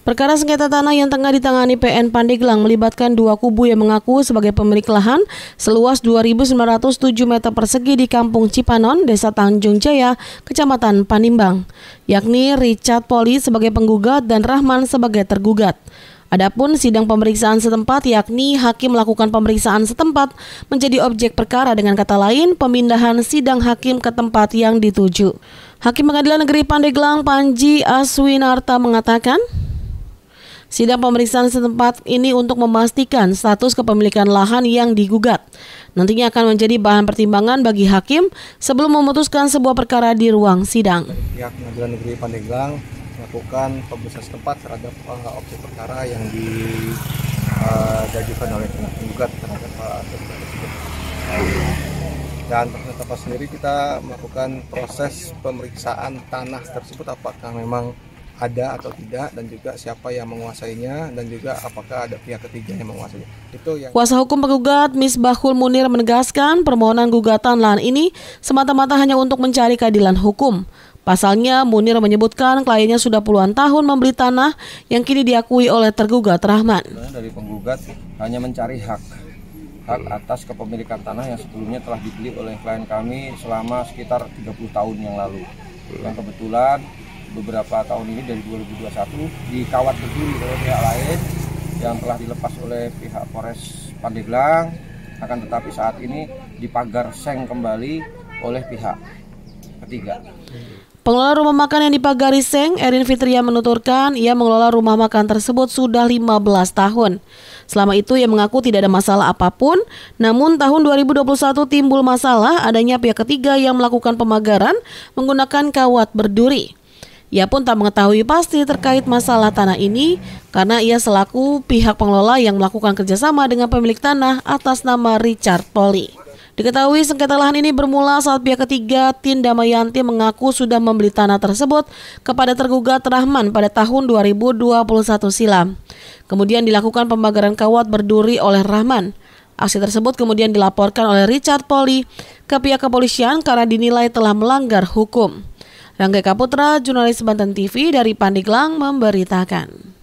Perkara sengketa tanah yang tengah ditangani PN Pandeglang melibatkan dua kubu yang mengaku sebagai pemilik lahan seluas 2.907 meter persegi di Kampung Cipanon, Desa Tanjung Jaya, Kecamatan Panimbang, yakni Richard Poli sebagai penggugat dan Rahman sebagai tergugat. Adapun sidang pemeriksaan setempat yakni hakim melakukan pemeriksaan setempat menjadi objek perkara dengan kata lain pemindahan sidang hakim ke tempat yang dituju. Hakim Pengadilan Negeri Pandeglang Panji Aswinarta mengatakan, Sidang pemeriksaan setempat ini untuk memastikan status kepemilikan lahan yang digugat. Nantinya akan menjadi bahan pertimbangan bagi hakim sebelum memutuskan sebuah perkara di ruang sidang. Pihak ya, Pengadilan Negeri Pandeglang melakukan pemeriksaan setempat terhadap uh, eh, objek perkara yang diajukan eh, oleh penggugat terhadap eh, tergugat tersebut. Dan terhadap sendiri kita melakukan proses pemeriksaan tanah tersebut apakah memang ada atau tidak dan juga siapa yang menguasainya dan juga apakah ada pihak ketiga yang menguasainya. Itu yang Kuasa hukum penggugat Bahul Munir menegaskan permohonan gugatan lahan ini semata-mata hanya untuk mencari keadilan hukum. Pasalnya, Munir menyebutkan kliennya sudah puluhan tahun membeli tanah yang kini diakui oleh tergugat Rahman. Dari penggugat hanya mencari hak hak atas kepemilikan tanah yang sebelumnya telah dibeli oleh klien kami selama sekitar 30 tahun yang lalu. Dan kebetulan beberapa tahun ini dari 2021 dikawat berdiri oleh pihak lain yang telah dilepas oleh pihak Polres Pandeglang akan tetapi saat ini dipagar seng kembali oleh pihak ketiga. Pengelola rumah makan yang dipagari Seng, Erin Fitria menuturkan ia mengelola rumah makan tersebut sudah 15 tahun. Selama itu ia mengaku tidak ada masalah apapun, namun tahun 2021 timbul masalah adanya pihak ketiga yang melakukan pemagaran menggunakan kawat berduri. Ia pun tak mengetahui pasti terkait masalah tanah ini karena ia selaku pihak pengelola yang melakukan kerjasama dengan pemilik tanah atas nama Richard Poli. Diketahui sengketa lahan ini bermula saat pihak ketiga Tin Damayanti mengaku sudah membeli tanah tersebut kepada tergugat Rahman pada tahun 2021 silam. Kemudian dilakukan pembagaran kawat berduri oleh Rahman. Aksi tersebut kemudian dilaporkan oleh Richard Poli ke pihak kepolisian karena dinilai telah melanggar hukum. Rangga Kaputra, jurnalis Banten TV dari Pandeglang memberitakan.